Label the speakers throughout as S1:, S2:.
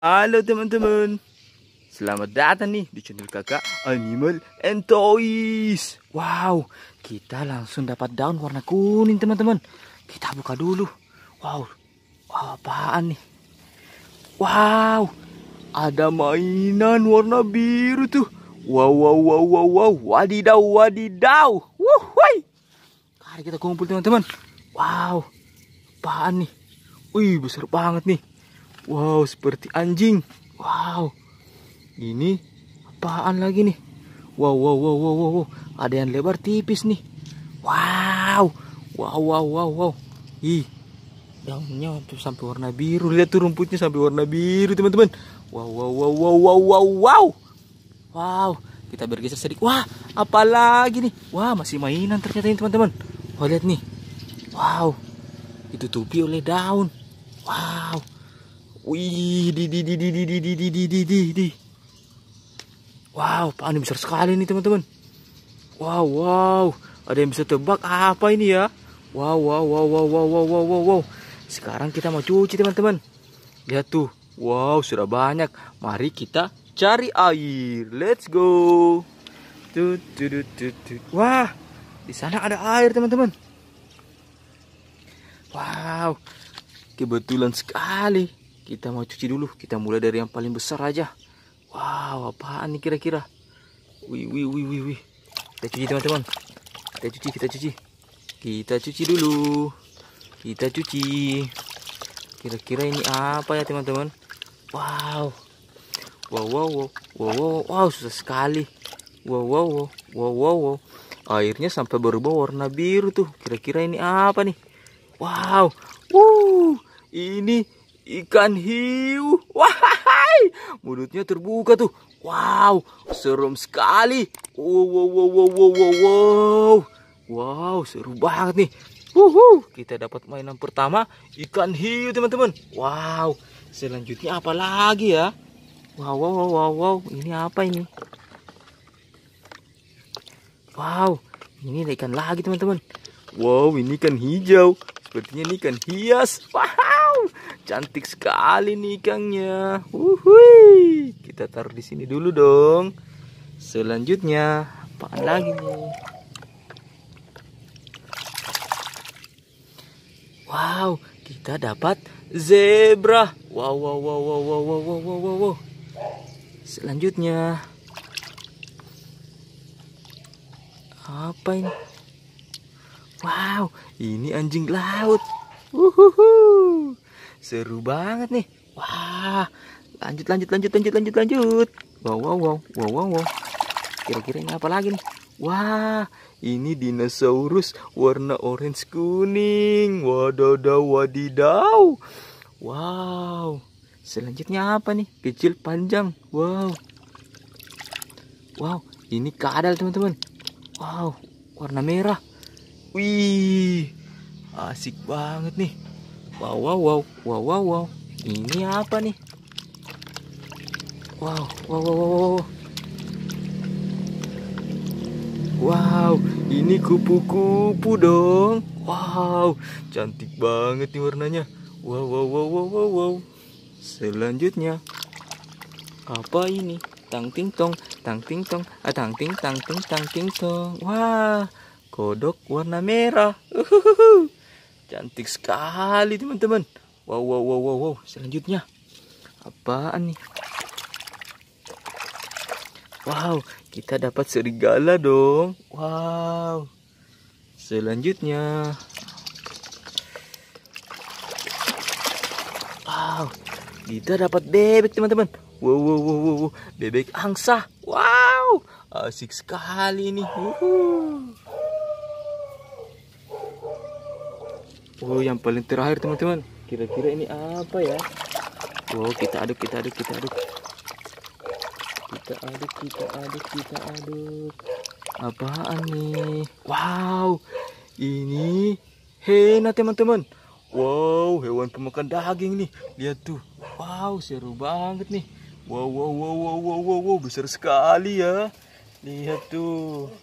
S1: Halo teman-teman Selamat datang nih di channel kakak Animal and Toys Wow, kita langsung dapat daun warna kuning teman-teman Kita buka dulu Wow, apaan nih Wow, ada mainan warna biru tuh Wow, wow, wow, wow, wow Wadidaw, wadidaw Wuhui Mari kita kumpul teman-teman Wow, apaan nih Wih, besar banget nih Wow, seperti anjing. Wow. Ini apaan lagi nih? Wow, wow, wow, wow, wow, wow. Ada yang lebar tipis nih. Wow. Wow, wow, wow, wow. Ih. Daunnya sampai warna biru. Lihat tuh rumputnya sampai warna biru, teman-teman. Wow, wow, wow, wow, wow, wow, wow. Wow. Kita bergeser sedikit. Wah, apalagi nih? Wah, masih mainan ternyata ini, teman-teman. Wah, lihat nih. Wow. itu Ditutupi oleh daun. Wow. Wih, di di di di di di di di di di di di. Wow, panen besar sekali nih teman-teman. Wow, wow. Ada yang bisa tebak apa ini ya? Wow, wow, wow, wow, wow, wow, wow, wow, wow. Sekarang kita mau cuci teman-teman. Lihat tuh. Wow, sudah banyak. Mari kita cari air. Let's go. Tut, Wah, di sana ada air teman-teman. Wow, kebetulan sekali kita mau cuci dulu. Kita mulai dari yang paling besar aja. Wow, apaan nih kira-kira? Wih, wih, wih, wih, wih. Kita cuci teman-teman. Kita cuci, kita cuci. Kita cuci dulu. Kita cuci. Kira-kira ini apa ya teman-teman? Wow. Wow, wow, wow, wow, wow, wow, susah sekali. Wow, wow, wow, wow, wow, wow. Airnya sampai berubah warna biru tuh. Kira-kira ini apa nih? Wow, wow, ini ikan hiu. Wahai, mulutnya terbuka tuh. Wow, serem sekali. Wow, wow, wow, wow, wow, wow, wow. seru banget nih. Wuhu, kita dapat mainan pertama ikan hiu teman-teman. Wow, selanjutnya apa lagi ya? Wow, wow, wow, wow, wow. Ini apa ini? Wow, ini ikan lagi teman-teman. Wow, ini ikan hijau. Sepertinya ini ikan hias. Wah. Wow, cantik sekali nih ikannya. Wuhui, kita taruh di sini dulu dong. Selanjutnya, apa lagi nih? Wow, kita dapat zebra. Wow, wow, wow, wow, wow, wow, wow, wow, wow, wow. Selanjutnya, apa ini? Wow, ini anjing laut. Uhuhu seru banget nih wah lanjut lanjut lanjut lanjut lanjut lanjut wow wow wow wow wow, wow. kira-kira ini apa lagi nih wah ini dinosaurus warna orange kuning wadadaw wadidaw wow selanjutnya apa nih kecil panjang wow wow ini kadal teman-teman wow warna merah wih asik banget nih Wow, wow, wow, wow, wow, wow. Ini apa nih? Wow, wow, wow, wow, wow. Wow, ini kupu-kupu dong. Wow, cantik banget nih warnanya. Wow, wow, wow, wow, wow, wow. Selanjutnya, apa ini? Tang ting tong, tang ting tong, ah, tang ting tang ting tang ting tong. Wah, kodok warna merah. Uhuhuhu. Cantik sekali teman-teman. Wow, wow, wow, wow, wow. Selanjutnya. Apaan nih? Wow, kita dapat serigala dong. Wow. Selanjutnya. Wow, kita dapat bebek teman-teman. Wow, wow, wow, wow, bebek angsa. Wow, asik sekali nih. Uhuh. Oh yang paling terakhir teman-teman Kira-kira ini apa ya Wow kita aduk kita aduk kita aduk Kita aduk kita aduk kita aduk Apaan nih Wow Ini Hena teman-teman Wow, hewan pemakan daging nih. Lihat tuh. Wow, seru banget nih. Wow, wow, wow, wow, wow, wow, wow. besar sekali ya. Lihat tuh.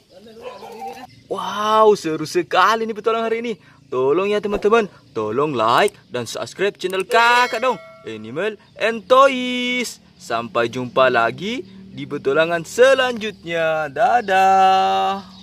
S1: Wow, seru sekali nih petualang hari ini. Tolong ya teman-teman, tolong like dan subscribe channel kakak dong Animal and Toys Sampai jumpa lagi di petualangan selanjutnya Dadah